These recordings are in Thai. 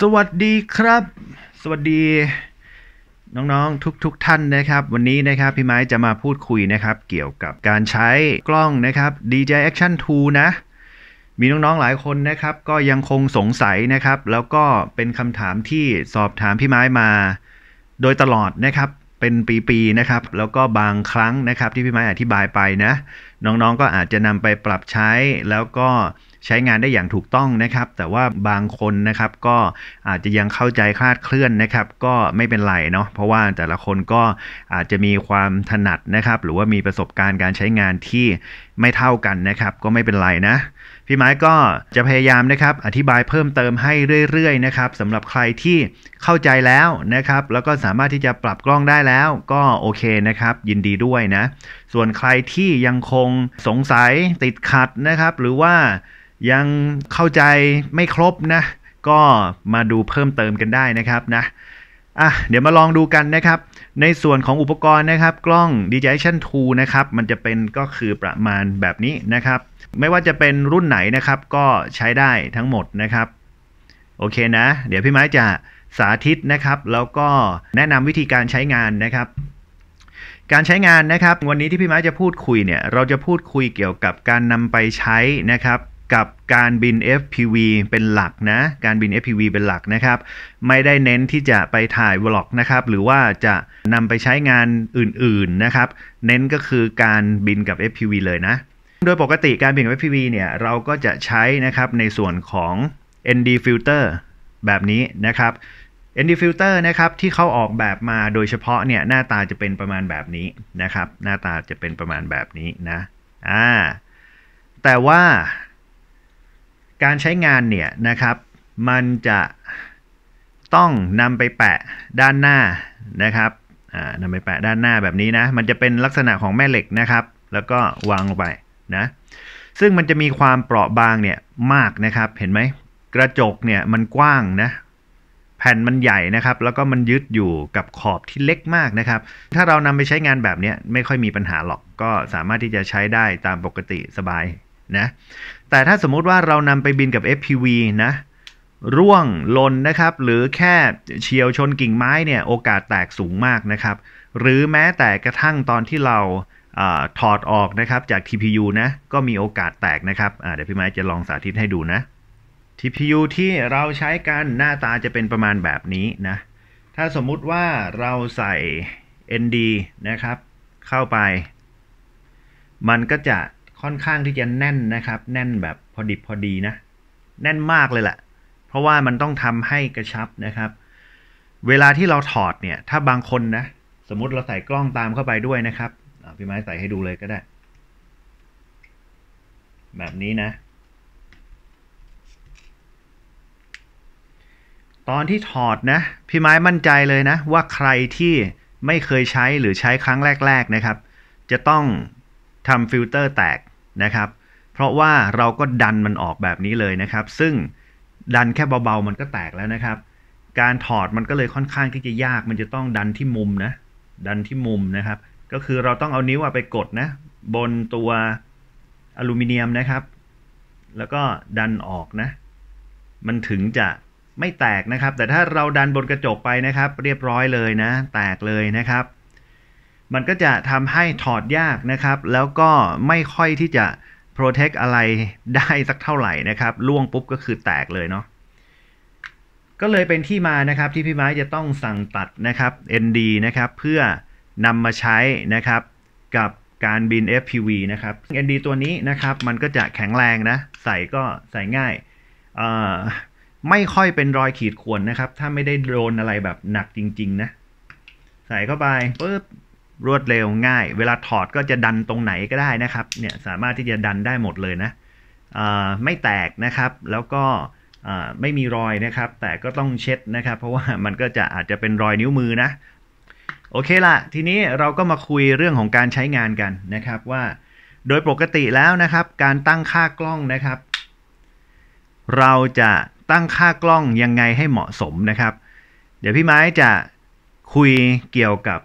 สวัสดีครับ สวัสดี น้องๆ ทุกๆทท่านนะครับ วันนี้นะครับพี่ไม้จะมาพูดคุยนะครับ เกี่ยวกับการใช้กล้องนะครับ DJI Action 2นะ มีน้องๆหลายคนนะครับ ก็ยังคงสงสัยนะครับ แล้วก็เป็นคำถามที่สอบถามพี่ไม้มาโดยตลอดนะครับ เป็นปีๆนะครับ แล้วก็บางครั้งนะครับ ที่พี่ไม้อธิบายไปนะ น้องๆก็อาจจะนำไปปรับใช้แล้วก็ใช้งานได้อย่างถูกต้องนะครับ แต่ว่าบางคนนะครับก็อาจจะยังเข้าใจคลาดเคลื่อนนะครับ ก็ไม่เป็นไรเนาะเพราะว่าแต่ละคนก็อาจจะมีความถนัดนะครับ หรือว่ามีประสบการณ์การใช้งานที่ไม่เท่ากันนะครับ ก็ไม่เป็นไรนะพี่ไม้ก็จะพยายามนะครับอธิบายเพิ่มเติมให้เรื่อย ๆนะครับสำหรับใครที่เข้าใจแล้วนะครับ แล้วก็สามารถที่จะปรับกล้องได้แล้วก็โอเคนะครับ ยินดีด้วยนะ ส่วนใครที่ยังคงสงสัยติดขัดนะครับ หรือว่ายังเข้าใจไม่ครบนะ ก็มาดูเพิ่มเติมกันได้นะครับนะ อ่ะ เดี๋ยวมาลองดูกันนะครับ ในส่วนของอุปกรณ์นะครับ กล้อง DJI Action 2นะครับ มันจะเป็นก็คือประมาณแบบนี้นะครับ ไม่ว่าจะเป็นรุ่นไหนนะครับ ก็ใช้ได้ทั้งหมดนะครับ โอเคนะ เดี๋ยวพี่ไม้จะสาธิตนะครับ แล้วก็แนะนำวิธีการใช้งานนะครับ การใช้งานนะครับ วันนี้ที่พี่ไม้จะพูดคุยเนี่ย เราจะพูดคุยเกี่ยวกับการนำไปใช้นะครับกับการบิน FPV เป็นหลักนะ การบิน FPV เป็นหลักนะครับ ไม่ได้เน้นที่จะไปถ่ายวล็อกนะครับ หรือว่าจะนำไปใช้งานอื่น ๆนะครับ เน้นก็คือการบินกับ FPV เลยนะ โดยปกติการบินกับ FPV เนี่ย เราก็จะใช้นะครับ ในส่วนของ ND filter แบบนี้นะครับ ND filter นะครับ ที่เขาออกแบบมาโดยเฉพาะเนี่ย หน้าตาจะเป็นประมาณแบบนี้นะครับ หน้าตาจะเป็นประมาณแบบนี้นะอ่าแต่ว่าการใช้งานเนี่ยนะครับ มันจะต้องนำไปแปะด้านหน้านะครับนำไปแปะด้านหน้าแบบนี้นะมันจะเป็นลักษณะของแม่เหล็กนะครับ แล้วก็วางลงไปนะ ซึ่งมันจะมีความเปราะบางเนี่ยมากนะครับ เห็นไหมกระจกเนี่ยมันกว้างนะ แผ่นมันใหญ่นะครับ แล้วก็มันยึดอยู่กับขอบที่เล็กมากนะครับ ถ้าเรานำไปใช้งานแบบนี้ไม่ค่อยมีปัญหาหรอกก็สามารถที่จะใช้ได้ตามปกติสบายนะแต่ถ้าสมมุติว่าเรานำไปบินกับ FPV นะ ร่วงลนนะครับ หรือแค่เฉียวชนกิ่งไม้เนี่ยโอกาสแตกสูงมากนะครับ หรือแม้แต่กระทั่งตอนที่เราอถอดออกนะครับจาก TPU นะ ก็มีโอกาสแตกนะครับเดี๋ยวพี่ไม้จะลองสาธิตให้ดูนะ TPU ที่เราใช้กัน หน้าตาจะเป็นประมาณแบบนี้นะ ถ้าสมมุติว่าเราใส่ ND นะครับเข้าไป มันก็จะค่อนข้างที่จะแน่นนะครับ แน่นแบบพอดิบพอดีนะ แน่นมากเลยแหละ เพราะว่ามันต้องทำให้กระชับนะครับ เวลาที่เราถอดเนี่ย ถ้าบางคนนะสมมติเราใส่กล้องตามเข้าไปด้วยนะครับพี่ไม้ใส่ให้ดูเลยก็ได้ แบบนี้นะ ตอนที่ถอดนะพี่ไม้มั่นใจเลยนะ ว่าใครที่ไม่เคยใช้หรือใช้ครั้งแรก ๆนะครับ จะต้องทำฟิลเตอร์แตกนะครับ เพราะว่าเราก็ดันมันออกแบบนี้เลยนะครับ ซึ่งดันแค่เบาๆ มันก็แตกแล้วนะครับ การถอดมันก็เลยค่อนข้างที่จะยาก มันจะต้องดันที่มุมนะ ดันที่มุมนะครับ ก็คือเราต้องเอานิ้วไปกดนะบนตัวอลูมิเนียมนะครับ แล้วก็ดันออกนะ มันถึงจะไม่แตกนะครับ แต่ถ้าเราดันบนกระจกไปนะครับ เรียบร้อยเลยนะ แตกเลยนะครับมันก็จะทำให้ถอดยากนะครับ แล้วก็ไม่ค่อยที่จะ protect อะไรได้สักเท่าไหร่นะครับ ล่วงปุ๊บก็คือแตกเลยเนาะ ก็เลยเป็นที่มานะครับ ที่พี่ไม้จะต้องสั่งตัดนะครับ ND นะครับ เพื่อนำมาใช้นะครับกับการบิน FPV นะครับ ND ตัวนี้นะครับ มันก็จะแข็งแรงนะ ใส่ก็ใส่ง่ายไม่ค่อยเป็นรอยขีดข่วนนะครับ ถ้าไม่ได้โดนอะไรแบบหนักจริงๆนะใส่เข้าไปปุ๊บรวดเร็วง่าย เวลาถอดก็จะดันตรงไหนก็ได้นะครับ เนี่ยสามารถที่จะดันได้หมดเลยนะ ไม่แตกนะครับ แล้วก็ไม่มีรอยนะครับ แต่ก็ต้องเช็ดนะครับ เพราะว่ามันก็จะอาจจะเป็นรอยนิ้วมือนะ โอเคละ ทีนี้เราก็มาคุยเรื่องของการใช้งานกันนะครับว่า โดยปกติแล้วนะครับ การตั้งค่ากล้องนะครับ เราจะตั้งค่ากล้องยังไงให้เหมาะสมนะครับ เดี๋ยวพี่ไม้จะคุยเกี่ยวกับ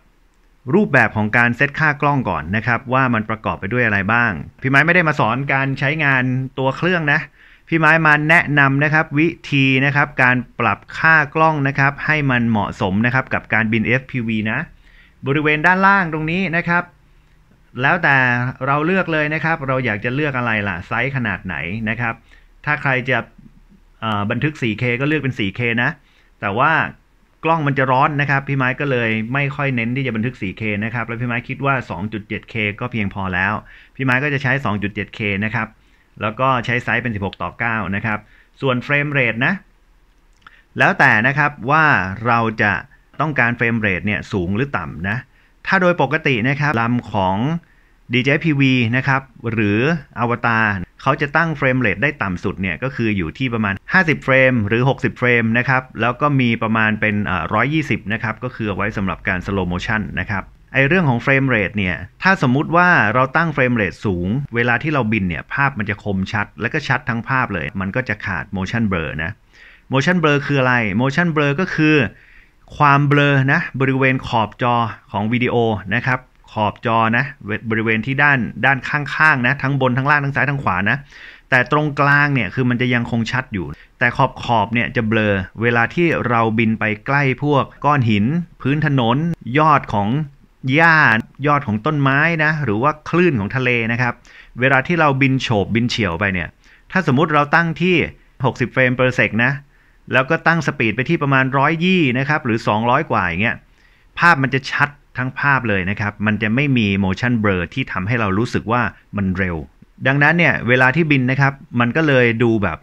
รูปแบบของการเซตค่ากล้องก่อนนะครับ ว่ามันประกอบไปด้วยอะไรบ้าง พี่ไม้ไม่ได้มาสอนการใช้งานตัวเครื่องนะพี่ไม้มาแนะนำนะครับ วิธีนะครับการปรับค่ากล้องนะครับ ให้มันเหมาะสมนะครับกับการบิน FPV นะ บริเวณด้านล่างตรงนี้นะครับ แล้วแต่เราเลือกเลยนะครับ เราอยากจะเลือกอะไรล่ะไซส์ขนาดไหนนะครับ ถ้าใครจะบันทึก 4K ก็เลือกเป็น 4K นะ แต่ว่ากล้องมันจะร้อนนะครับ พี่ไม้ก็เลยไม่ค่อยเน้นที่จะบันทึก 4K นะครับ แล้วพี่ไม้คิดว่า 2.7K ก็เพียงพอแล้ว พี่ไม้ก็จะใช้ 2.7K นะครับ แล้วก็ใช้ไซส์เป็น 16ต่อ9นะครับ ส่วนเฟรมเรทนะ แล้วแต่นะครับว่าเราจะต้องการเฟรมเรทเนี่ย สูงหรือต่ำนะ ถ้าโดยปกตินะครับลำของ DJI PV นะครับ หรืออวตารเขาจะตั้งเฟรมเรทได้ต่ำสุดเนี่ยก็คืออยู่ที่ประมาณ 50 เฟรมหรือ 60 เฟรมนะครับ แล้วก็มีประมาณเป็น 120 นะครับ ก็คือไว้สำหรับการสโลโมชันนะครับ ไอเรื่องของเฟรมเรทเนี่ย ถ้าสมมุติว่าเราตั้งเฟรมเรทสูง เวลาที่เราบินเนี่ยภาพมันจะคมชัดและก็ชัดทั้งภาพเลย มันก็จะขาดโมชันเบลอนะ โมชันเบลอคืออะไร โมชันเบลอก็คือความเบลอนะ บริเวณขอบจอของวิดีโอนะครับขอบจอนะบริเวณที่ด้านด้านข้างๆนะทั้งบนทั้งล่าง ทั้งซ้ายทั้งขวานะแต่ตรงกลางเนี่ยคือมันจะยังคงชัดอยู่ แต่ขอบขอบเนี่ยจะเบลอ เวลาที่เราบินไปใกล้พวกก้อนหินพื้นถนน ยอดของหญ้ายอดของต้นไม้นะหรือว่าคลื่นของทะเลนะครับเวลาที่เราบินโฉบบินเฉียวไปเนี่ยถ้าสมมุติเราตั้งที่60เฟรมเปอร์เซกนะแล้วก็ตั้งสปีดไปที่ประมาณ120นะครับหรือ200กว่าอย่างเงี้ยภาพมันจะชัดทั้งภาพเลยนะครับ มันจะไม่มี motion blur ที่ทำให้เรารู้สึกว่ามันเร็ว ดังนั้นเนี่ยเวลาที่บินนะครับ มันก็เลยดูแบบ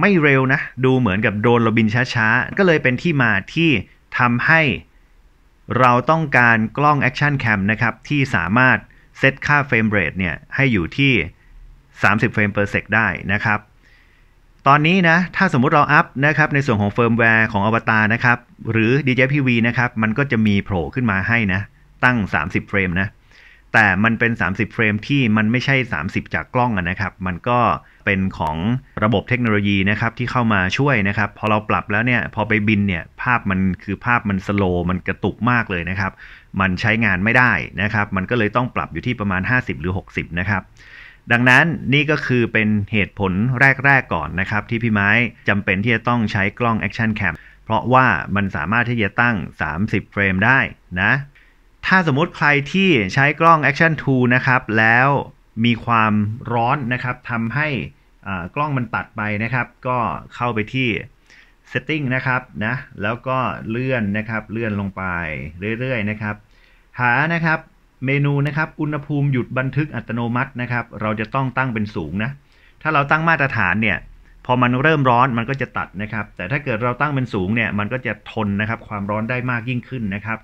ไม่เร็วนะ ดูเหมือนกับโดนเราบินช้าๆ ก็เลยเป็นที่มาที่ทำให้ เราต้องการกล้อง Action Cam นะครับ ที่สามารถเซตค่าเฟรมเรทเนี่ยให้อยู่ที่ 30เฟรมเปอร์เซกได้นะครับตอนนี้นะถ้าสมมุติเราอัพนะครับในส่วนของเฟิร์มแวร์ของอวตารนะครับ หรือ DJPV นะครับมันก็จะมีโผล่ขึ้นมาให้นะ ตั้ง 30 เฟรมนะแต่มันเป็น 30 เฟรมที่มันไม่ใช่ 30 จากกล้องนะครับ มันก็เป็นของระบบเทคโนโลยีนะครับ ที่เข้ามาช่วยนะครับ พอเราปรับแล้วเนี่ยพอไปบินเนี่ยภาพมันคือภาพมันสโลมันกระตุกมากเลยนะครับ มันใช้งานไม่ได้นะครับ มันก็เลยต้องปรับอยู่ที่ประมาณ 50 หรือ 60 นะครับดังนั้นนี่ก็คือเป็นเหตุผลแรกๆก่อนนะครับ ที่พี่ไม้จำเป็นที่จะต้องใช้กล้อง Action Cam เพราะว่ามันสามารถที่จะตั้ง 30 เฟรมได้นะ ถ้าสมมติใครที่ใช้กล้อง Action 2นะครับ แล้วมีความร้อนนะครับทำให้กล้องมันตัดไปนะครับ ก็เข้าไปที่ Setting นะครับนะ แล้วก็เลื่อนนะครับ เลื่อนลงไปเรื่อยๆนะครับ หานะครับเมนูนะครับ อุณหภูมิ หยุดบันทึกอัตโนมัตินะครับ เราจะต้องตั้งเป็นสูงนะ ถ้าเราตั้งมาตรฐานเนี่ย พอมันเริ่มร้อนมันก็จะตัดนะครับ แต่ถ้าเกิดเราตั้งเป็นสูงเนี่ย มันก็จะทนนะครับ ความร้อนได้มากยิ่งขึ้นนะครับ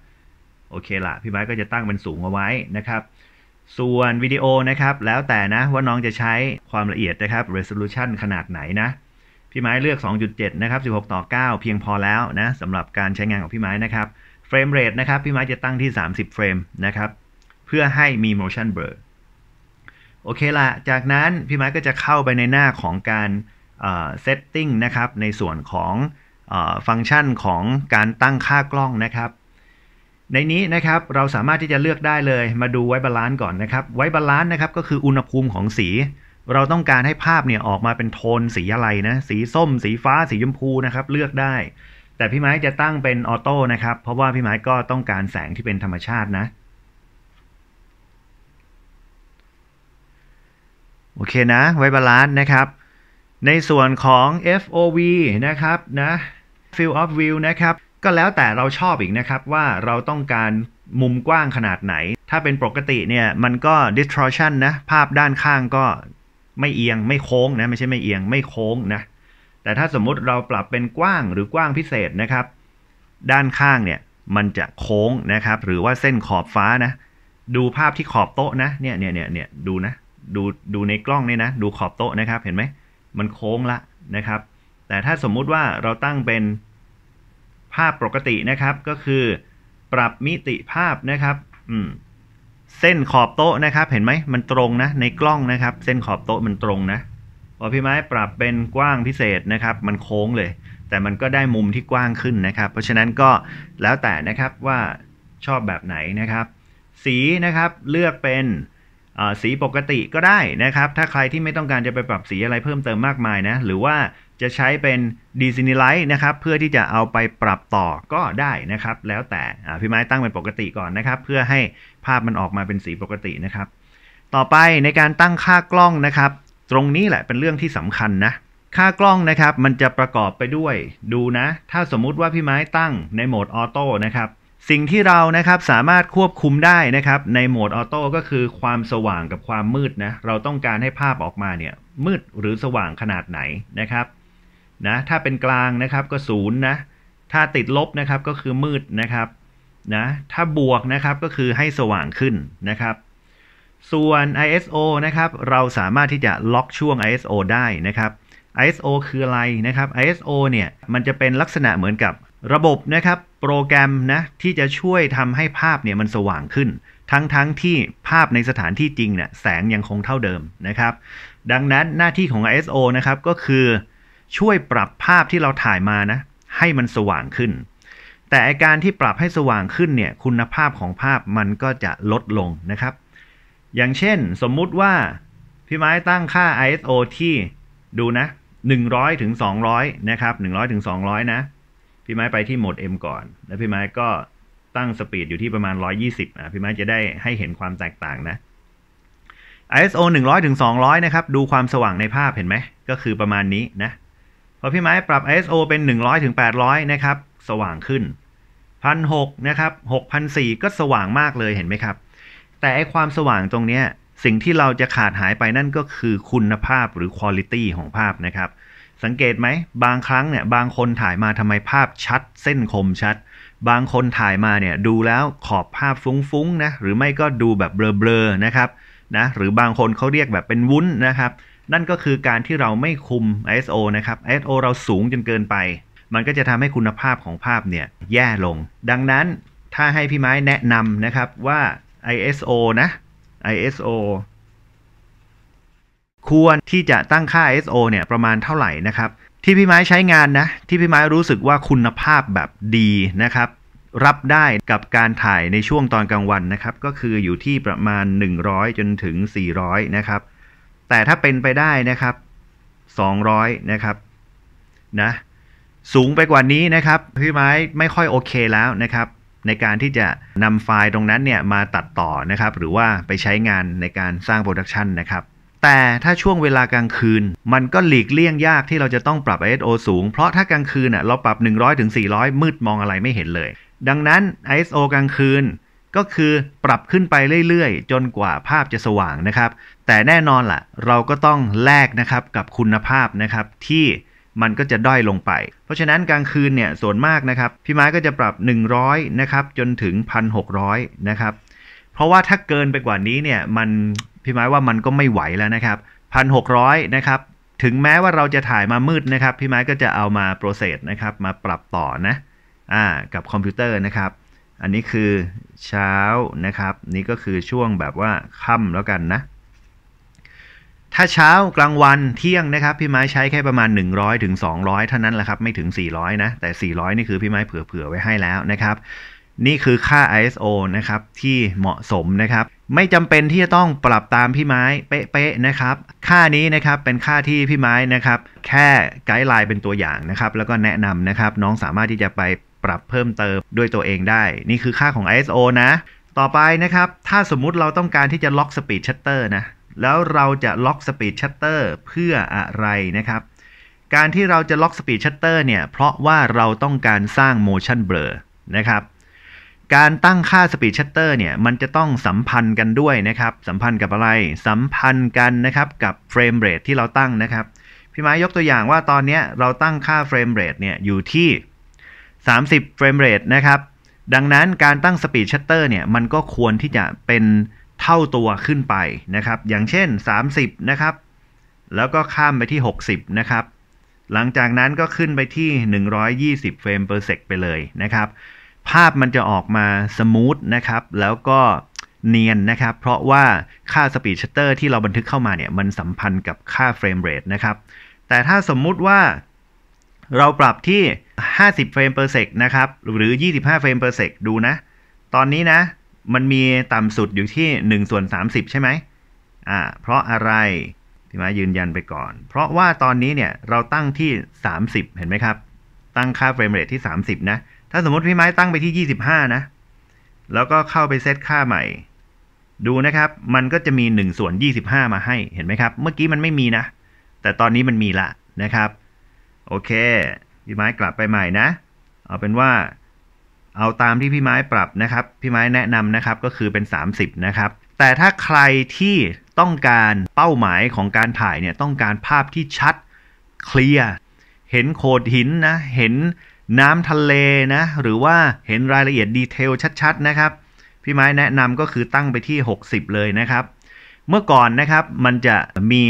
โอเคละพี่ไม้ก็จะตั้งเป็นสูงเอาไว้นะครับ ส่วนวิดีโอนะครับ แล้วแต่นะว่าน้องจะใช้ความละเอียดนะครับ resolution ขนาดไหนนะ พี่ไม้เลือก 2.7นะครับ16ต่อ9เพียงพอแล้วนะสำหรับการใช้งานของพี่ไม้นะครับเฟรมเรทนะครับ พี่ไม้จะตั้งที่ 30เฟรมนะครับเพื่อให้มี motion blur โอเคละ จากนั้นพี่มาก็จะเข้าไปในหน้าของการ setting นะครับในส่วนของฟังก์ชันของการตั้งค่ากล้องนะครับ ในนี้นะครับเราสามารถที่จะเลือกได้เลยมาดูไว้บาลานซ์ก่อนนะครับไว้บาลานซ์นะครับก็คืออุณหภูมิของสี เราต้องการให้ภาพเนี่ยออกมาเป็นโทนสีอะไรนะ สีส้ม สีฟ้า สีชมพูนะครับเลือกได้ แต่พี่ไม้จะตั้งเป็นออโต้นะครับเพราะว่าพี่ไม้ก็ต้องการแสงที่เป็นธรรมชาตินะโอเคนะไว้บาลานซ์นะครับในส่วนของ FOV นะครับนะ Field of View นะครับก็แล้วแต่เราชอบอีกนะครับ ว่าเราต้องการมุมกว้างขนาดไหน ถ้าเป็นปกติเนี่ยมันก็ distortion นะภาพด้านข้างก็ไม่เอียงไม่โค้งนะไม่ใช่ไม่เอียงไม่โค้งนะแต่ถ้าสมมุติเราปรับเป็นกว้างหรือกว้างพิเศษนะครับ ด้านข้างเนี่ยมันจะโค้งนะครับหรือว่าเส้นขอบฟ้านะดูภาพที่ขอบโต๊ะนะเนี่ยเนี่ยเนี่ยเนี่ยดูนะดูดูในกล้องนี่นะ ดูขอบโต๊ะนะครับ เห็นไหมมันโค้งละนะครับ แต่ถ้าสมมุติว่าเราตั้งเป็นภาพปกตินะครับ ก็คือ ปรับมิติภาพนะครับ อืมเส้นขอบโต๊ะนะครับ เห็นไหมมันตรงนะ ในกล้องนะครับ เส้นขอบโต๊ะมันตรงนะพอพี่ไม้ปรับเป็นกว้างพิเศษนะครับ มันโค้งเลย แต่มันก็ได้มุมที่กว้างขึ้นนะครับ เพราะฉะนั้นก็แล้วแต่นะครับว่าชอบแบบไหนนะครับ สีนะครับเลือกเป็นสีปกติก็ได้นะครับ ถ้าใครที่ไม่ต้องการจะไปปรับสีอะไรเพิ่มเติมมากมายนะหรือว่าจะใช้เป็นดีซินิไลท์นะครับ เพื่อที่จะเอาไปปรับต่อก็ได้นะครับ แล้วแต่พี่ไม้ตั้งเป็นปกติก่อนนะครับ เพื่อให้ภาพมันออกมาเป็นสีปกตินะครับต่อไปในการตั้งค่ากล้องนะครับ ตรงนี้แหละเป็นเรื่องที่สำคัญนะ ค่ากล้องนะครับ มันจะประกอบไปด้วยดูนะ ถ้าสมมุติว่าพี่ไม้ตั้งในโหมดออโต้นะครับสิ่งที่เรานะครับสามารถควบคุมได้นะครับในโหมดออโต้ก็คือความสว่างกับความมืดนะเราต้องการให้ภาพออกมาเนี่ยมืดหรือสว่างขนาดไหนนะครับนะถ้าเป็นกลางนะครับก็ศูนย์นะถ้าติดลบนะครับก็คือมืดนะครับนะถ้าบวกนะครับก็คือให้สว่างขึ้นนะครับส่วน ISO นะครับเราสามารถที่จะล็อกช่วง ISO ได้นะครับ ISO คืออะไรนะครับ ISO เนี่ยมันจะเป็นลักษณะเหมือนกับระบบนะครับ โปรแกรมนะ ที่จะช่วยทำให้ภาพเนี่ยมันสว่างขึ้น ทั้งๆทที่ภาพในสถานที่จริงเนี่ยแสงยังคงเท่าเดิมนะครับ ดังนั้นหน้าที่ของ ISO นะครับก็คือช่วยปรับภาพที่เราถ่ายมานะให้มันสว่างขึ้น แต่อาการที่ปรับให้สว่างขึ้นเนี่ยคุณภาพของภาพมันก็จะลดลงนะครับ อย่างเช่น สมมุติว่าพี่ไม้ตั้งค่า ISO ที่ดูนะ100ถึง200 นะครับ100ถึง200นะพี่ไม้ไปที่โหมด M ก่อน แล้วพี่ไม้ก็ตั้งสปีดอยู่ที่ประมาณ 120 อ่ะ พี่ไม้จะได้ให้เห็นความแตกต่างนะ ISO 100 ถึง 200 นะครับ ดูความสว่างในภาพเห็นไหม ก็คือประมาณนี้นะ พอพี่ไม้ปรับ ISO เป็น 100 ถึง 800 นะครับ สว่างขึ้น 1,600 นะครับ 6,400 ก็สว่างมากเลยเห็นไหมครับ แต่ไอความสว่างตรงเนี้ย สิ่งที่เราจะขาดหายไปนั่นก็คือคุณภาพหรือคุณภาพของภาพนะครับสังเกตไหม บางครั้งเนี่ยบางคนถ่ายมาทำไมภาพชัด เส้นคมชัด บางคนถ่ายมาเนี่ยดูแล้วขอบภาพฟุ้งๆนะหรือไม่ก็ดูแบบเบลอๆนะครับนะหรือบางคนเขาเรียกแบบเป็นวุ้นนะครับ นั่นก็คือการที่เราไม่คุม ISO นะครับ ISO เราสูงจนเกินไป มันก็จะทำให้คุณภาพของภาพเนี่ยแย่ลง ดังนั้นถ้าให้พี่ไม้แนะนำนะครับว่า ISO นะ ISO ควรที่จะตั้งค่า ISO เนี่ยประมาณเท่าไหร่นะครับ ที่พี่ไม้ใช้งานนะ ที่พี่ไม้รู้สึกว่าคุณภาพแบบดีนะครับ รับได้กับการถ่ายในช่วงตอนกลางวันนะครับ ก็คืออยู่ที่ประมาณ 100 จนถึง 400 นะครับ แต่ถ้าเป็นไปได้นะครับ 200 นะครับนะสูงไปกว่านี้นะครับ พี่ไม้ไม่ค่อยโอเคแล้วนะครับ ในการที่จะนำไฟล์ตรงนั้นเนี่ยมาตัดต่อนะครับ หรือว่าไปใช้งานในการสร้างโปรดักชันนะครับแต่ถ้าช่วงเวลากลางคืน มันก็หลีกเลี่ยงยากที่เราจะต้องปรับ ISO สูง เพราะถ้ากลางคืนเราปรับ 100-400ถึงมืดมองอะไรไม่เห็นเลย ดังนั้น ISO กลางคืนก็คือปรับขึ้นไปเรื่อยๆ จนกว่าภาพจะสว่างนะครับ แต่แน่นอนละ่ะเราก็ต้องแลกนะครับกับคุณภาพนะครับที่มันก็จะด้อยลงไป เพราะฉะนั้นกลางคืนเนี่ยส่วนมากนะครับพี่ไม้ก็จะปรับ 100นะครับจนถึง 1,600นะครับเพราะว่าถ้าเกินไปกว่านี้เนี่ยมันพี่ไม้ว่ามันก็ไม่ไหวแล้วนะครับพันหกร้อยนะครับ ถึงแม้ว่าเราจะถ่ายมามืดนะครับพี่ไม้ก็จะเอามาโปรเซสนะครับ มาปรับต่อนะอ่ากับคอมพิวเตอร์นะครับ อันนี้คือเช้านะครับ นี่ก็คือช่วงแบบว่าค่ำแล้วกันนะ ถ้าเช้ากลางวันเที่ยงนะครับพี่ไม้ใช้แค่ประมาณ 100-200เท่านั้นแหละครับ ไม่ถึง 400 นะ แต่ 400 นี่คือพี่ไม้เผื่อๆไว้ให้แล้วนะครับนี่คือค่า ISO นะครับที่เหมาะสมนะครับ ไม่จำเป็นที่จะต้องปรับตามพี่ไม้เป๊ะๆนะครับ ค่านี้นะครับเป็นค่าที่พี่ไม้นะครับ แค่ไกด์ไลน์เป็นตัวอย่างนะครับ แล้วก็แนะนำนะครับ น้องสามารถที่จะไปปรับเพิ่มเติมด้วยตัวเองได้ นี่คือค่าของ ISO นะ ต่อไปนะครับถ้าสมมุติเราต้องการที่จะล็อกสปีดชัตเตอร์นะ แล้วเราจะล็อกสปีดชัตเตอร์เพื่ออะไรนะครับ การที่เราจะล็อกสปีดชัตเตอร์เนี่ยเพราะว่าเราต้องการสร้าง motion blur นะครับการตั้งค่าสปีดชัตเตอร์เนี่ยมันจะต้องสัมพันธ์กันด้วยนะครับ สัมพันธ์กับอะไรสัมพันธ์กันนะครับกับเฟรมเรทที่เราตั้งนะครับพี่ไม้ยกตัวอย่างว่าตอนนี้เราตั้งค่าเฟรมเรทเนี่ยอยู่ที่ 30เฟรมเรทนะครับ ดังนั้นการตั้งสปีดชัตเตอร์เนี่ยมันก็ควรที่จะเป็นเท่าตัวขึ้นไปนะครับ อย่างเช่น 30นะครับแล้วก็ข้ามไปที่ 60 นะครับ หลังจากนั้นก็ขึ้นไปที่ 120เฟรมเปอร์เซกไปเลยนะครับภาพมันจะออกมาสมูทนะครับแล้วก็เนียนนะครับ เพราะว่าค่าสปีดชัตเตอร์ที่เราบันทึกเข้ามาเนี่ย มันสัมพันธ์กับค่าเฟรมเรทนะครับ แต่ถ้าสมมุติว่า เราปรับที่ 50เฟรมเปอร์เซกนะครับ หรือ 25เฟรมเปอร์เซกดูนะ ตอนนี้นะ มันมีต่ำสุดอยู่ที่1ส่วน30 ใช่ไหมอ่า เพราะอะไรพี่มายืนยันไปก่อน เพราะว่าตอนนี้เนี่ยเราตั้งที่ 30 เห็นไหมครับ ตั้งค่าเฟรมเรทที่30นะถ้าสมมติพี่ไม้ตั้งไปที่ 25 นะ แล้วก็เข้าไปเซตค่าใหม่ ดูนะครับ มันก็จะมี1ส่วน25 มาให้ เห็นไหมครับ เมื่อกี้มันไม่มีนะ แต่ตอนนี้มันมีละนะครับ โอเค พี่ไม้กลับไปใหม่นะ เอาเป็นว่า เอาตามที่พี่ไม้ปรับนะครับ พี่ไม้แนะนำนะครับ ก็คือเป็น 30 นะครับ แต่ถ้าใครที่ต้องการเป้าหมายของการถ่ายเนี่ยต้องการภาพที่ชัด เคลียร์เห็นโขดหินนะ เห็นน้ำทะเลนะ หรือว่าเห็นรายละเอียดดีเทลชัดๆนะครับ พี่ไม้แนะนำก็คือตั้งไปที่ 60 เลยนะครับ เมื่อก่อนนะครับมันจะมี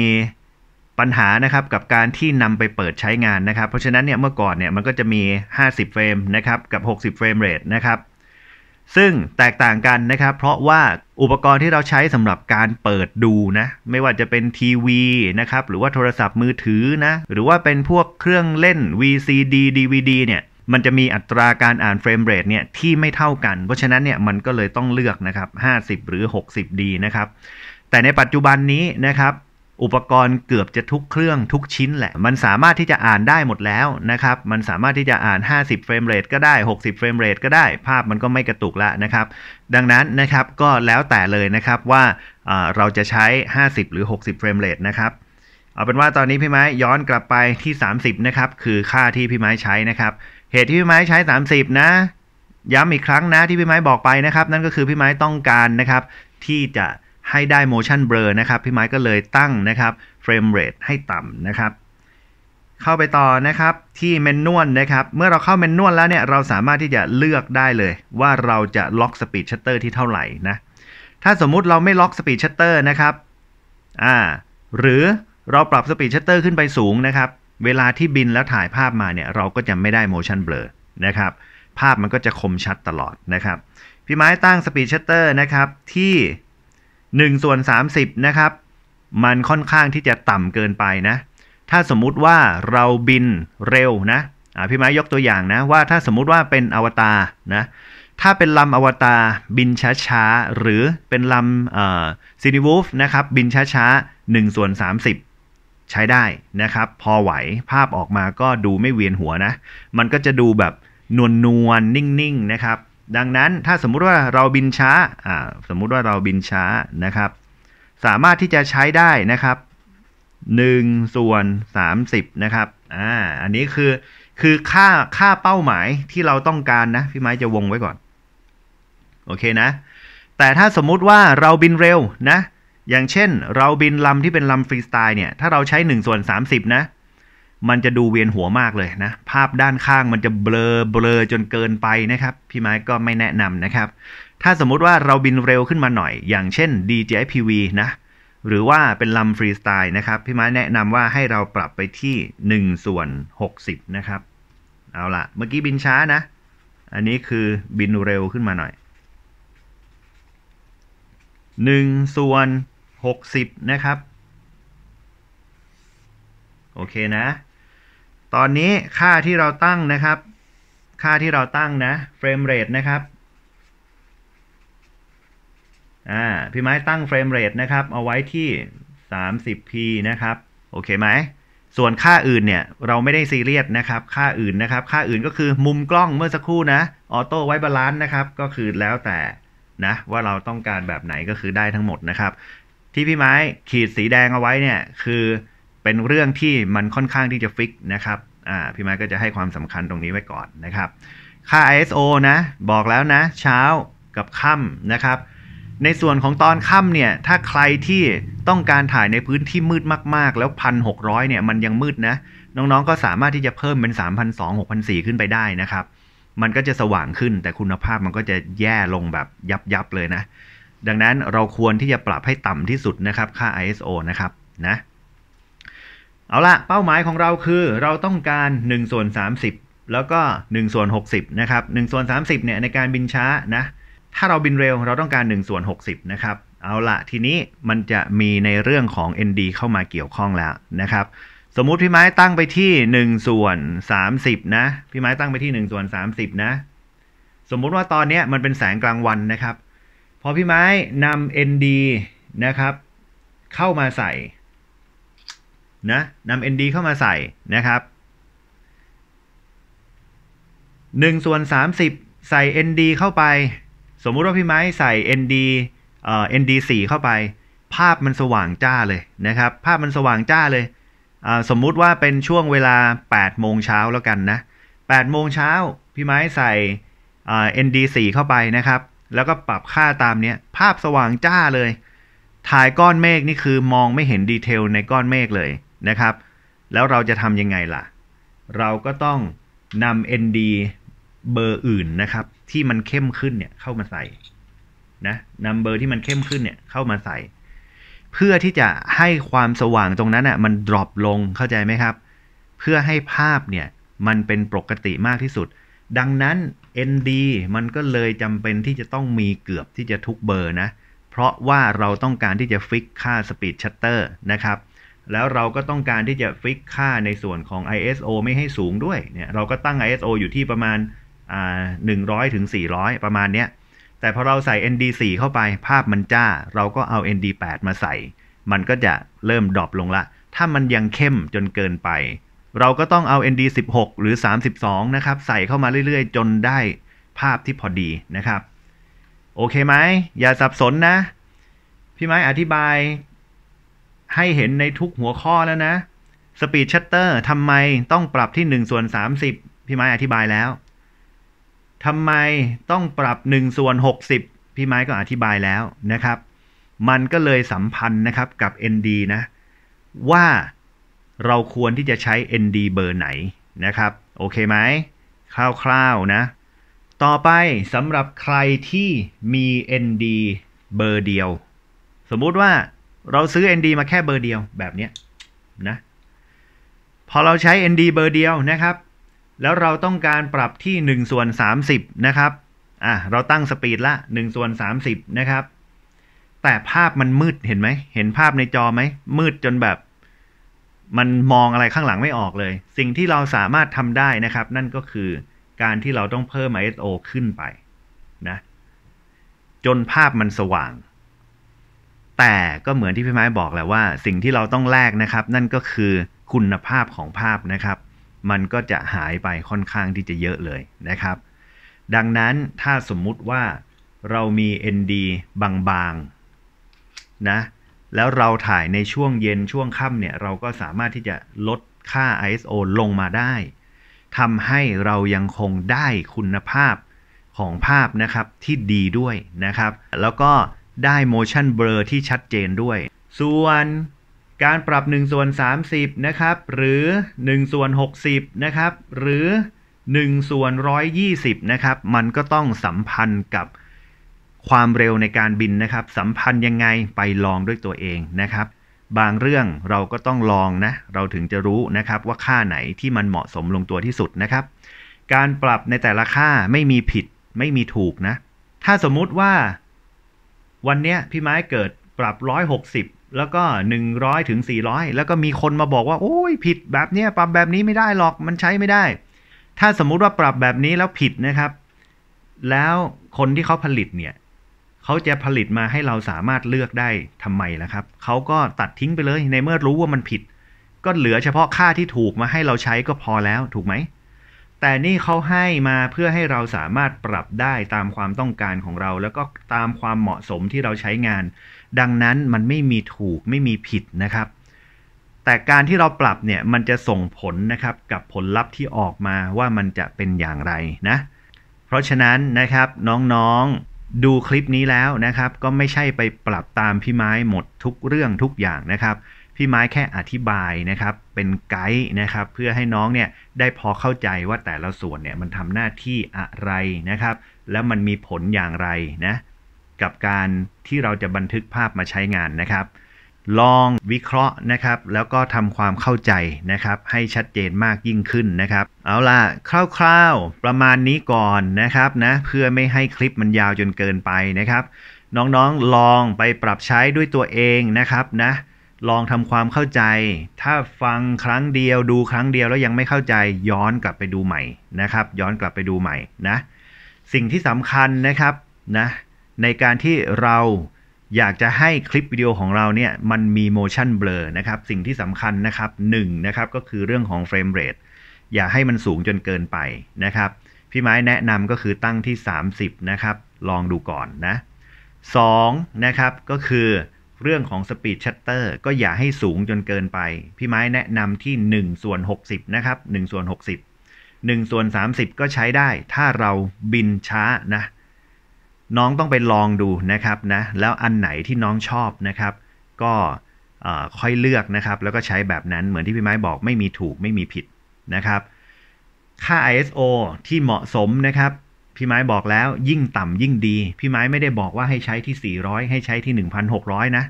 ปัญหานะครับกับการที่นำไปเปิดใช้งานนะครับ เพราะฉะนั้นเนี่ยเมื่อก่อนเนี่ยมันก็จะมี 50 เฟรมนะครับกับ 60 เฟรมเรทนะครับซึ่งแตกต่างกันนะครับ เพราะว่าอุปกรณ์ที่เราใช้สำหรับการเปิดดูนะ ไม่ว่าจะเป็นทีวีนะครับ หรือว่าโทรศัพท์มือถือนะ หรือว่าเป็นพวกเครื่องเล่น VCD DVD เนี่ย มันจะมีอัตราการอ่านเฟรมเรทเนี่ยที่ไม่เท่ากัน เพราะฉะนั้นเนี่ย มันก็เลยต้องเลือกนะครับ 50 หรือ 60D นะครับ แต่ในปัจจุบันนี้นะครับอุปกรณ์เกือบจะทุกเครื่องทุกชิ้นแหละ มันสามารถที่จะอ่านได้หมดแล้วนะครับ มันสามารถที่จะอ่าน50เฟรมเรทก็ได้60เฟรมเรทก็ได้ภาพมันก็ไม่กระตุกละนะครับ ดังนั้นนะครับก็แล้วแต่เลยนะครับว่าเราจะใช้ 50 หรือ 60เฟรมเรทนะครับเอาเป็นว่าตอนนี้พี่ไม้ ย้อนกลับไปที่ 30 นะครับ คือค่าที่พี่ไม้ใช้นะครับ เหตุที่พี่ไม้ใช้ 30 นะ ย้ำอีกครั้งนะที่พี่ไม้บอกไปนะครับ นั่นก็คือพี่ไม้ต้องการนะครับ ที่จะให้ได้ motion blur นะครับ พี่ไม้ก็เลยตั้งนะครับ frame rate ให้ต่ำนะครับ เข้าไปต่อนะครับที่เมนนวลนะครับ เมื่อเราเข้าเมนนวลแล้วเนี่ยเราสามารถที่จะเลือกได้เลยว่าเราจะล็อกสปีดชัตเตอร์ที่เท่าไหร่นะ ถ้าสมมุติเราไม่ล็อกสปีดชัตเตอร์นะครับอ่าหรือเราปรับสปีดชัตเตอร์ขึ้นไปสูงนะครับ เวลาที่บินแล้วถ่ายภาพมาเนี่ย เราก็จะไม่ได้ motion blur นะครับ ภาพมันก็จะคมชัดตลอดนะครับ พี่ไม้ตั้งสปีดชัตเตอร์นะครับที่1ส่วน30นะครับ มันค่อนข้างที่จะต่ำเกินไปนะ ถ้าสมมุติว่าเราบินเร็วนะพี่ไม้ยกตัวอย่างนะ ว่าถ้าสมมุติว่าเป็นอวตารนะ ถ้าเป็นลำอวตารบินช้าๆ หรือเป็นลำซีนิวูฟนะครับ บินช้าๆ1ส่วน30 ใช้ได้นะครับ พอไหวภาพออกมาก็ดูไม่เวียนหัวนะ มันก็จะดูแบบนวลนวลนิ่งๆนะครับดังนั้นถ้าสมมุติว่าเราบินช้าอ่า สมมุติว่าเราบินช้านะครับ สามารถที่จะใช้ได้นะครับ1ส่วน30นะครับอ่าอันนี้คือคือค่าค่าเป้าหมายที่เราต้องการนะพี่ไม้จะวงไว้ก่อน โอเคนะ แต่ถ้าสมมุติว่าเราบินเร็วนะ อย่างเช่นเราบินลำที่เป็นลำฟรีสไตล์เนี่ยถ้าเราใช้1ส่วน30นะมันจะดูเวียนหัวมากเลยนะ ภาพด้านข้างมันจะเบลอเบลอจนเกินไปนะครับพี่ไม้ก็ไม่แนะนำนะครับ ถ้าสมมุติว่าเราบินเร็วขึ้นมาหน่อย อย่างเช่น DJI PV นะ หรือว่าเป็นลำฟรีสไตล์นะครับพี่ไม้แนะนำว่าให้เราปรับไปที่1ส่วน60 นะครับเอาละเมื่อกี้บินช้านะ อันนี้คือบินเร็วขึ้นมาหน่อย1ส่วน60 นะครับ โอเคนะตอนนี้ค่าที่เราตั้งนะครับ ค่าที่เราตั้งนะเฟรมเรทนะครับ อ่าพี่ไม้ตั้งเฟรมเรทนะครับ เอาไว้ที่ 30p นะครับ โอเคไหมส่วนค่าอื่นเนี่ย เราไม่ได้ซีเรียสนะครับ ค่าอื่นนะครับ ค่าอื่นก็คือมุมกล้องเมื่อสักครู่นะ ออโต้ไว้บาลานซ์นะครับ ก็คือแล้วแต่นะ ว่าเราต้องการแบบไหนก็คือได้ทั้งหมดนะครับ ที่พี่ไม้ขีดสีแดงเอาไว้เนี่ยคือเป็นเรื่องที่มันค่อนข้างที่จะฟิกนะครับอ่าพี่มาก็จะให้ความสำคัญตรงนี้ไว้ก่อนนะครับ ค่า ISO นะ บอกแล้วนะ เช้ากับค่ำนะครับ ในส่วนของตอนค่ำเนี่ยถ้าใครที่ต้องการถ่ายในพื้นที่มืดมากๆ แล้ว 1,600 เนี่ยมันยังมืดนะ น้องๆ ก็สามารถที่จะเพิ่มเป็น 3,200 6,400ขึ้นไปได้นะครับ มันก็จะสว่างขึ้น แต่คุณภาพมันก็จะแย่ลงแบบยับยับเลยนะดังนั้นเราควรที่จะปรับให้ต่ำที่สุดนะครับ ค่า ISO นะครับนะเอาละเป้าหมายของเราคือ เราต้องการ1ส่วน30 แล้วก็1ส่วน60 นะครับ1ส่วน30เนี่ยในการบินช้านะ ถ้าเราบินเร็วเราต้องการ1ส่วน60 นะครับ เอาละทีนี้มันจะมีในเรื่องของ ND เข้ามาเกี่ยวข้องแล้วนะครับ สมมุติพี่ไม้ตั้งไปที่1ส่วน30นะพี่ไม้ตั้งไปที่1ส่วน30 นะ สมมุติว่าตอนนี้มันเป็นแสงกลางวันนะครับ พอพี่ไม้นำ ND นะครับเข้ามาใส่นะนำ nd เข้ามาใส่นะครับ1ส่วน30 ใส่ nd เข้าไป สมมุติว่าพี่ไม้ใส่ nd เอ่อ nd 4เข้าไป ภาพมันสว่างจ้าเลยนะครับ ภาพมันสว่างจ้าเลยสมมุติว่าเป็นช่วงเวลา8โมงเช้าแล้วกันนะ8โมงเช้าพี่ไม้ใส่ nd 4เข้าไปนะครับ แล้วก็ปรับค่าตามเนี้ย ภาพสว่างจ้าเลย ถ่ายก้อนเมฆนี่คือมองไม่เห็นดีเทลในก้อนเมฆเลยนะครับ แล้วเราจะทำยังไงล่ะ เราก็ต้องนำ ND เบอร์อื่นนะครับที่มันเข้มขึ้นเนี่ย เข้ามาใส่ นะนำเบอร์ที่มันเข้มขึ้นเนี่ย เข้ามาใส่ เพื่อที่จะให้ความสว่างตรงนั้นอ่ะ มันดรอปลงเข้าใจไหมครับเพื่อให้ภาพเนี่ยมันเป็นปกติมากที่สุด ดังนั้น ND มันก็เลยจำเป็นที่จะต้องมีเกือบที่จะทุกเบอร์นะเพราะว่าเราต้องการที่จะฟิกค่าสปีดชัตเตอร์นะครับแล้วเราก็ต้องการที่จะฟิกค่าในส่วนของ ISO ไม่ให้สูงด้วย เนี่ยเราก็ตั้ง ISO อยู่ที่ประมาณหนึ่งร้อยถึงสี่ร้อยประมาณเนี้ย แต่พอเราใส่ ND4 เข้าไป ภาพมันจ้า เราก็เอา ND8 มาใส่ มันก็จะเริ่มดรอปลงละ ถ้ามันยังเข้มจนเกินไป เราก็ต้องเอา ND16 หรือ 32 นะครับ ใส่เข้ามาเรื่อยๆ จนได้ภาพที่พอดีนะครับ โอเคไหม อย่าสับสนนะ พี่ไม้อธิบายให้เห็นในทุกหัวข้อแล้วนะสปีดชัตเตอร์ทำไมต้องปรับที่หนึ่งส่วนสามสิบพี่ไม้อธิบายแล้วทำไมต้องปรับหนึ่งส่วนหกสิบพี่ไม้ก็อธิบายแล้วนะครับ มันก็เลยสัมพันธ์นะครับกับ ND นะว่าเราควรที่จะใช้ ND เบอร์ไหนนะครับ โอเคไหม คร่าวๆนะ ต่อไปสำหรับใครที่มี ND เบอร์เดียว สมมุติว่าเราซื้อ ND มาแค่เบอร์เดียวแบบนี้นะพอเราใช้ ND เบอร์เดียวนะครับ แล้วเราต้องการปรับที่1ส่วน30 นะครับอ่ะเราตั้งสปีดละ1ส่วน30 นะครับ แต่ภาพมันมืดเห็นไหม เห็นภาพในจอไหม มืดจนแบบมันมองอะไรข้างหลังไม่ออกเลย สิ่งที่เราสามารถทำได้นะครับ นั่นก็คือการที่เราต้องเพิ่ม ISO ขึ้นไปนะ จนภาพมันสว่างแต่ก็เหมือนที่พี่ไม้บอกแหละว่าสิ่งที่เราต้องแลกนะครับ นั่นก็คือคุณภาพของภาพนะครับ มันก็จะหายไปค่อนข้างที่จะเยอะเลยนะครับ ดังนั้นถ้าสมมุติว่าเรามี ND บางๆนะแล้วเราถ่ายในช่วงเย็นช่วงค่ำเนี่ยเราก็สามารถที่จะลดค่า ISO ลงมาได้ทำให้เรายังคงได้คุณภาพของภาพนะครับที่ดีด้วยนะครับ แล้วก็ได้ motion blur ที่ชัดเจนด้วย ส่วนการปรับ1ส่วน30นะครับ หรือ1ส่วน60นะครับ หรือ1ส่วน120นะครับ มันก็ต้องสัมพันธ์กับความเร็วในการบินนะครับ สัมพันธ์ยังไง ไปลองด้วยตัวเองนะครับ บางเรื่องเราก็ต้องลองนะ เราถึงจะรู้นะครับว่าค่าไหนที่มันเหมาะสมลงตัวที่สุดนะครับ การปรับในแต่ละค่าไม่มีผิดไม่มีถูกนะ ถ้าสมมุติว่าวันเนี้ยพี่ไม้เกิดปรับร้อยหกสิบแล้วก็หนึ่งร้อยถึงสี่ร้อยแล้วก็มีคนมาบอกว่า โอ้ยผิดแบบเนี้ยปรับแบบนี้ไม่ได้หรอกมันใช้ไม่ได้ ถ้าสมมุติว่าปรับแบบนี้แล้วผิดนะครับ แล้วคนที่เขาผลิตเนี่ย เขาจะผลิตมาให้เราสามารถเลือกได้ทำไมล่ะครับเขาก็ตัดทิ้งไปเลยในเมื่อรู้ว่ามันผิด ก็เหลือเฉพาะค่าที่ถูกมาให้เราใช้ก็พอแล้วถูกไหมแต่นี่เขาให้มาเพื่อให้เราสามารถปรับได้ตามความต้องการของเรา แล้วก็ตามความเหมาะสมที่เราใช้งาน ดังนั้นมันไม่มีถูกไม่มีผิดนะครับ แต่การที่เราปรับเนี่ยมันจะส่งผลนะครับกับผลลัพธ์ที่ออกมาว่ามันจะเป็นอย่างไรนะ เพราะฉะนั้นนะครับน้องๆดูคลิปนี้แล้วนะครับ ก็ไม่ใช่ไปปรับตามพี่ไม้หมดทุกเรื่องทุกอย่างนะครับพี่ไม้แค่อธิบายนะครับเป็นไกด์ นะครับ เพื่อให้น้องเนี่ยได้พอเข้าใจว่าแต่ละส่วนเนี่ยมันทำหน้าที่อะไรนะครับ แล้วมันมีผลอย่างไรนะ กับการที่เราจะบันทึกภาพมาใช้งานนะครับ ลองวิเคราะห์นะครับ แล้วก็ทำความเข้าใจนะครับ ให้ชัดเจนมากยิ่งขึ้นนะครับ เอาล่ะ คร่าวๆ ประมาณนี้ก่อนนะครับนะ เพื่อไม่ให้คลิปมันยาวจนเกินไปนะครับ น้องๆ ลองไปปรับใช้ด้วยตัวเองนะครับนะลองทำความเข้าใจ ถ้าฟังครั้งเดียวดูครั้งเดียว แล้วยังไม่เข้าใจ ย้อนกลับไปดูใหม่นะครับ ย้อนกลับไปดูใหม่นะ สิ่งที่สำคัญนะครับนะ ในการที่เราอยากจะให้คลิปวิดีโอของเราเนี่ย มันมี motion blur นะครับสิ่งที่สำคัญนะครับหนึ่งนะครับก็คือเรื่องของ frame rate อย่าให้มันสูงจนเกินไปนะครับพี่ไม้แนะนำก็คือตั้งที่30นะครับลองดูก่อนนะสองนะครับก็คือเรื่องของสปีดชัตเตอร์ก็อย่าให้สูงจนเกินไป พี่ไม้แนะนำที่1ส่วน60 นะครับ1ส่วน60 1ส่วน30 ก็ใช้ได้ถ้าเราบินช้านะ น้องต้องไปลองดูนะครับนะ แล้วอันไหนที่น้องชอบนะครับ ก็ค่อยเลือกนะครับ แล้วก็ใช้แบบนั้นเหมือนที่พี่ไม้บอกไม่มีถูกไม่มีผิดนะครับ ค่า ISO ที่เหมาะสมนะครับพี่ไม้บอกแล้วยิ่งต่ำยิ่งดีพี่ไม้ไม่ได้บอกว่าให้ใช้ที่ 400 ให้ใช้ที่ 1,600 นะ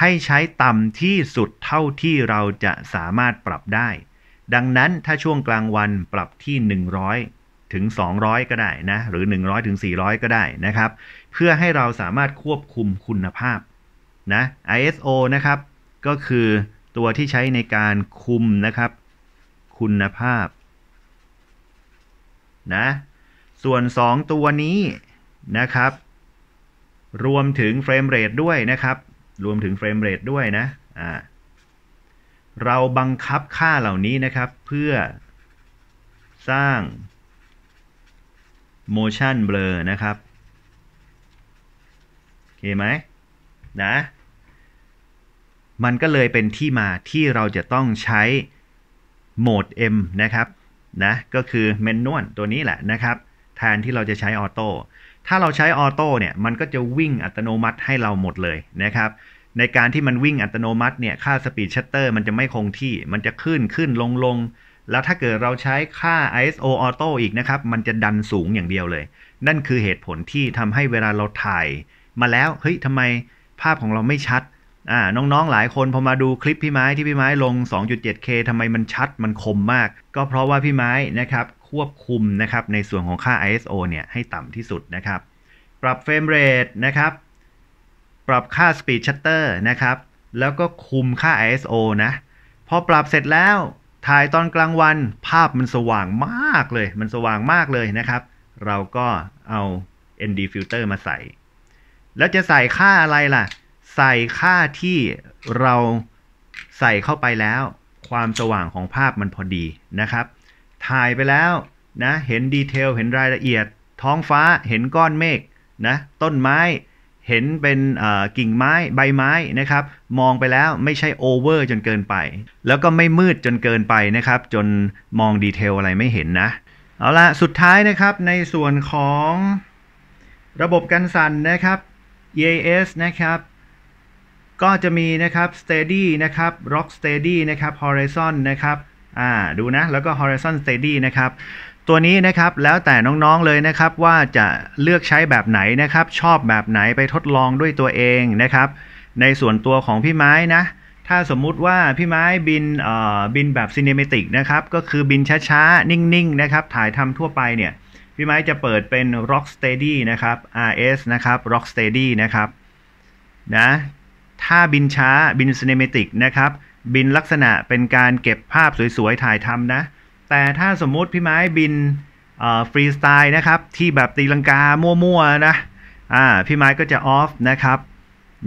ให้ใช้ต่ำที่สุดเท่าที่เราจะสามารถปรับได้ ดังนั้นถ้าช่วงกลางวันปรับที่ 100 ถึง 200 ก็ได้นะ หรือ 100 ถึง 400 ก็ได้นะครับ เพื่อให้เราสามารถควบคุมคุณภาพนะ ISO นะครับก็คือตัวที่ใช้ในการคุมนะครับ คุณภาพ นะส่วน 2 ตัวนี้นะครับ รวมถึงเฟรมเรทด้วยนะครับ รวมถึงเฟรมเรทด้วยนะ เราบังคับค่าเหล่านี้นะครับ เพื่อสร้าง motion blur นะครับโอเคไหม นะ มันก็เลยเป็นที่มาที่เราจะต้องใช้ โหมด M นะครับ นะ ก็คือเมนนวลตัวนี้แหละนะครับแทนที่เราจะใช้ออโต้ ถ้าเราใช้ออโต้เนี่ย มันก็จะวิ่งอัตโนมัติให้เราหมดเลยนะครับ ในการที่มันวิ่งอัตโนมัติเนี่ย ค่าสปีดชัตเตอร์มันจะไม่คงที่ มันจะขึ้นขึ้นลงลง แล้วถ้าเกิดเราใช้ค่า ISO Auto อีกนะครับ มันจะดันสูงอย่างเดียวเลย นั่นคือเหตุผลที่ทำให้เวลาเราถ่าย มาแล้ว เฮ้ยทำไมภาพของเราไม่ชัดอ่าน้องๆ หลายคนพอมาดูคลิปพี่ไม้ที่พี่ไม้ลง 2.7K ทำไมมันชัด มันคมมาก ก็เพราะว่าพี่ไม้นะครับควบคุมนะครับในส่วนของค่า ISO เนี่ยให้ต่ำที่สุดนะครับ ปรับเฟรมเรทนะครับ ปรับค่า Speed Shutter นะครับ แล้วก็คุมค่า ISO นะ พอปรับเสร็จแล้ว ถ่ายตอนกลางวัน ภาพมันสว่างมากเลย มันสว่างมากเลยนะครับ เราก็เอา ND filter มาใส่ แล้วจะใส่ค่าอะไรล่ะ ใส่ค่าที่เราใส่เข้าไปแล้วความสว่างของภาพมันพอดีนะครับถ่ายไปแล้วนะเห็นดีเทลเห็นรายละเอียด ท้องฟ้าเห็นก้อนเมฆนะ ต้นไม้เห็นเป็นกิ่งไม้ ใบไม้นะครับ มองไปแล้วไม่ใช่โอเวอร์จนเกินไป แล้วก็ไม่มืดจนเกินไปนะครับจนมองดีเทลอะไรไม่เห็นนะเอาละสุดท้ายนะครับในส่วนของระบบกันสั่นนะครับ EAS นะครับ ก็จะมีนะครับ Steady นะครับ Rock Steady นะครับ Horizon นะครับอ่าดูนะแล้วก็ horizon steady นะครับ ตัวนี้นะครับแล้วแต่น้องๆ เลยนะครับว่าจะเลือกใช้แบบไหนนะครับ ชอบแบบไหนไปทดลองด้วยตัวเองนะครับ ในส่วนตัวของพี่ไม้นะ ถ้าสมมุติว่าพี่ไม้บินเอ่อบินแบบซีเนเมติกนะครับก็คือบินช้าๆ นิ่งๆ นะครับ ถ่ายทำทั่วไปเนี่ยพี่ไม้จะเปิดเป็น Rock Steady นะครับ RS นะครับ Rock Steady นะครับนะถ้าบินช้าบินซีเนเมติกนะครับบินลักษณะเป็นการเก็บภาพสวยๆถ่ายทำนะ แต่ถ้าสมมุติพี่ไม้บินฟรีสไตล์นะครับที่แบบตีลังกามั่วๆนะอ่าพี่ไม้ก็จะออฟนะครับ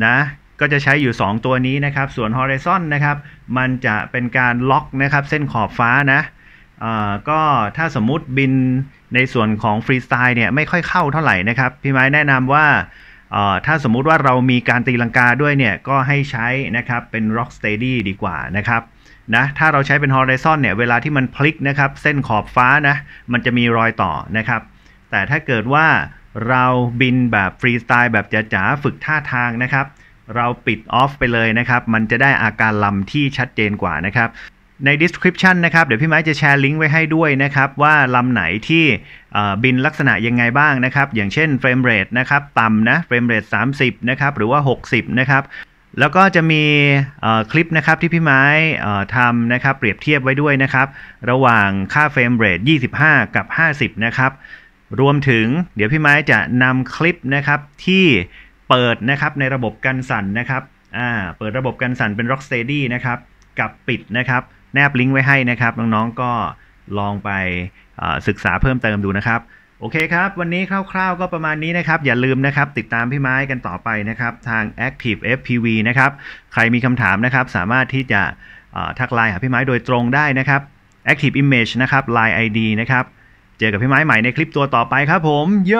นะก็จะใช้อยู่ 2 ตัวนี้นะครับ ส่วน Horizon นะครับมันจะเป็นการล็อกนะครับเส้นขอบฟ้านะก็ถ้าสมมุติบินในส่วนของฟรีสไตล์เนี่ยไม่ค่อยเข้าเท่าไหร่นะครับพี่ไม้แนะนำว่าถ้าสมมุติว่าเรามีการตีลังกาด้วยเนี่ย ก็ให้ใช้นะครับเป็น rock steady ดีกว่านะครับนะถ้าเราใช้เป็น horizon เนี่ยเวลาที่มันพลิกนะครับเส้นขอบฟ้านะมันจะมีรอยต่อนะครับ แต่ถ้าเกิดว่าเราบินแบบฟรีสไตล์แบบจ๋าๆฝึกท่าทางนะครับ เราปิดออฟไปเลยนะครับ มันจะได้อาการลำที่ชัดเจนกว่านะครับใน description นะครับ เดี๋ยวพี่ไม้จะแชร์ลิงก์ไว้ให้ด้วยนะครับ ว่าลำไหนที่บินลักษณะยังไงบ้างนะครับ อย่างเช่นเฟรมเรทนะครับ ต่ำนะ เฟรมเรท30 นะครับ หรือว่า60นะครับ แล้วก็จะมีคลิปนะครับที่พี่ไม้ทำนะครับ เปรียบเทียบไว้ด้วยนะครับระหว่างค่าเฟรมเรท25 กับ 50 นะครับ รวมถึงเดี๋ยวพี่ไม้จะนำคลิปนะครับที่เปิดนะครับในระบบกันสั่นนะครับเปิดระบบกันสั่นเป็น Rocksteady นะครับกับปิดนะครับแนบลิงก์ไว้ให้นะครับ น้องๆ ก็ลองไปศึกษาเพิ่มเติมดูนะครับ โอเคครับ วันนี้คร่าวๆ ก็ประมาณนี้นะครับ อย่าลืมนะครับ ติดตามพี่ไม้กันต่อไปนะครับ ทาง Active FPV นะครับ ใครมีคำถามนะครับ สามารถที่จะทักไลน์หาพี่ไม้โดยตรงได้นะครับ Active Image นะครับ Line ID นะครับ เจอกับพี่ไม้ใหม่ในคลิปตัวต่อไปครับผมโย